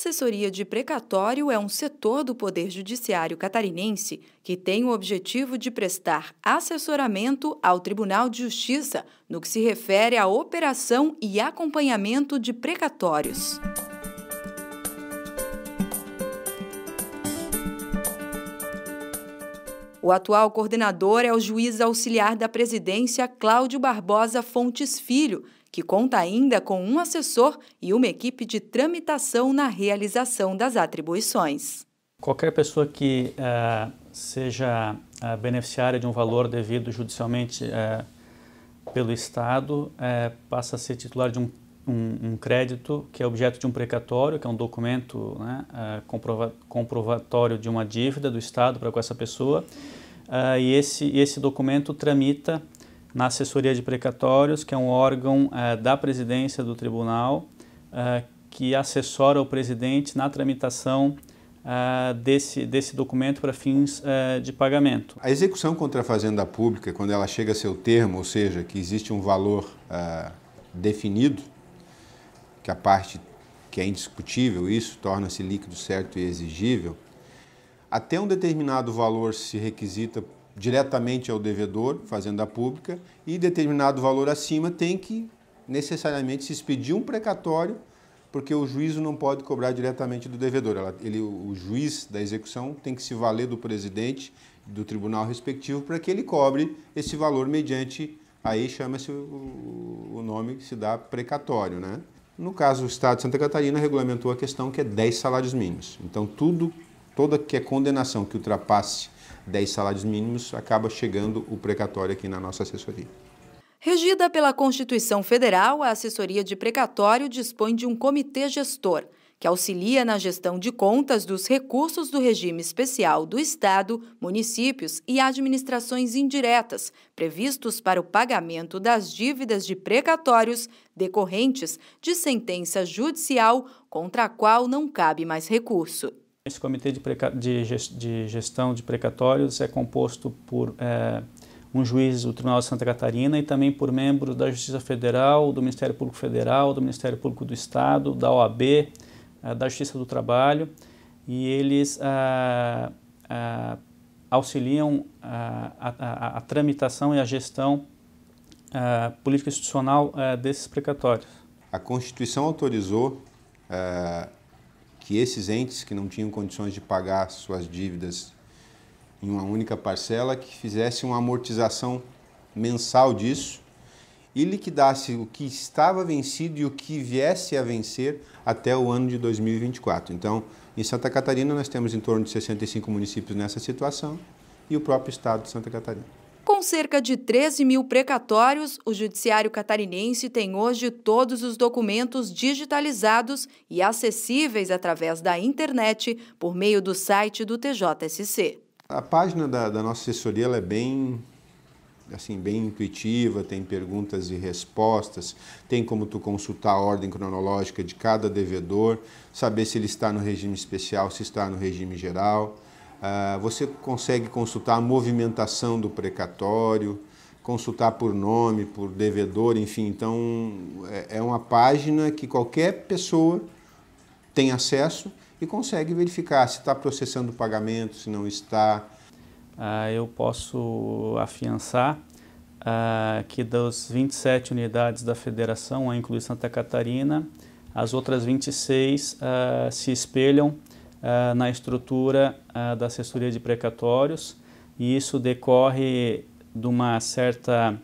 assessoria de precatório é um setor do Poder Judiciário catarinense que tem o objetivo de prestar assessoramento ao Tribunal de Justiça no que se refere à operação e acompanhamento de precatórios. O atual coordenador é o juiz auxiliar da presidência Cláudio Barbosa Fontes Filho, que conta ainda com um assessor e uma equipe de tramitação na realização das atribuições. Qualquer pessoa que uh, seja uh, beneficiária de um valor devido judicialmente uh, pelo Estado passa a ser titular de um um, um, crédito que é objeto de um precatório, que é um documento né, uh, comprova comprovatório de uma dívida do Estado para com essa pessoa, uh, e esse, esse documento tramita na assessoria de precatórios, que é um órgão uh, da presidência do tribunal, que assessora o presidente na tramitação Uh, desse, desse documento para fins uh, de pagamento. A execução contra a fazenda pública, quando ela chega a seu termo, ou seja, que existe um valor uh, definido, que a parte que é indiscutível, isso torna-se líquido certo e exigível, até um determinado valor se requisita diretamente ao devedor, fazenda pública, e determinado valor acima tem que necessariamente se expedir um precatório, porque o juízo não pode cobrar diretamente do devedor. ele, o juiz da execução tem que se valer do presidente do tribunal respectivo para que ele cobre esse valor mediante, aí chama-se o, o nome que se dá precatório, né? No caso, o Estado de Santa Catarina regulamentou a questão que é 10 salários mínimos. Então, tudo, toda que é condenação que ultrapasse 10 salários mínimos acaba chegando o precatório aqui na nossa assessoria. Regida pela Constituição Federal, a assessoria de precatório dispõe de um comitê gestor que auxilia na gestão de contas dos recursos do regime especial do Estado, municípios e administrações indiretas, previstos para o pagamento das dívidas de precatórios decorrentes de sentença judicial contra a qual não cabe mais recurso. Esse comitê de, gestão de precatórios é composto por é, um juiz do Tribunal de Santa Catarina e também por membros da Justiça Federal, do Ministério Público Federal, do Ministério Público do Estado, da OAB, eh, da Justiça do Trabalho e eles ah, ah, auxiliam a, a, a, tramitação e a gestão política institucional desses precatórios. A Constituição autorizou que esses entes que não tinham condições de pagar suas dívidas em uma única parcela, que fizesse uma amortização mensal disso e liquidasse o que estava vencido e o que viesse a vencer até o ano de 2024. Então, em Santa Catarina, nós temos em torno de 65 municípios nessa situação e o próprio estado de Santa Catarina. Com cerca de 13 mil precatórios, o Judiciário Catarinense tem hoje todos os documentos digitalizados e acessíveis através da internet por meio do site do TJSC. A página da, da nossa assessoria é bem assim bem intuitiva, tem perguntas e respostas, tem como tu consultar a ordem cronológica de cada devedor, saber se ele está no regime especial, se está no regime geral. Ah, você consegue consultar a movimentação do precatório, consultar por nome, por devedor, enfim. Então é, é uma página que qualquer pessoa tem acesso e consegue verificar se está processando o pagamento, se não está ah, eu posso afiançar ah, que das 27 unidades da federação, a incluir Santa Catarina, as outras 26 ah, se espelham ah, na estrutura ah, da assessoria de precatórios e isso decorre de uma certa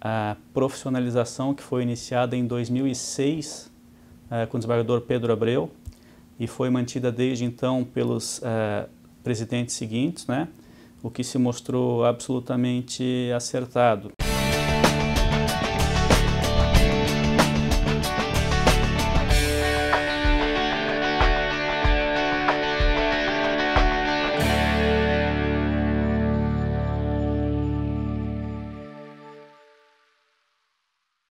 ah, profissionalização que foi iniciada em 2006 com o desembargador Pedro Abreu e foi mantida desde então pelos presidentes seguintes, né? o que se mostrou absolutamente acertado.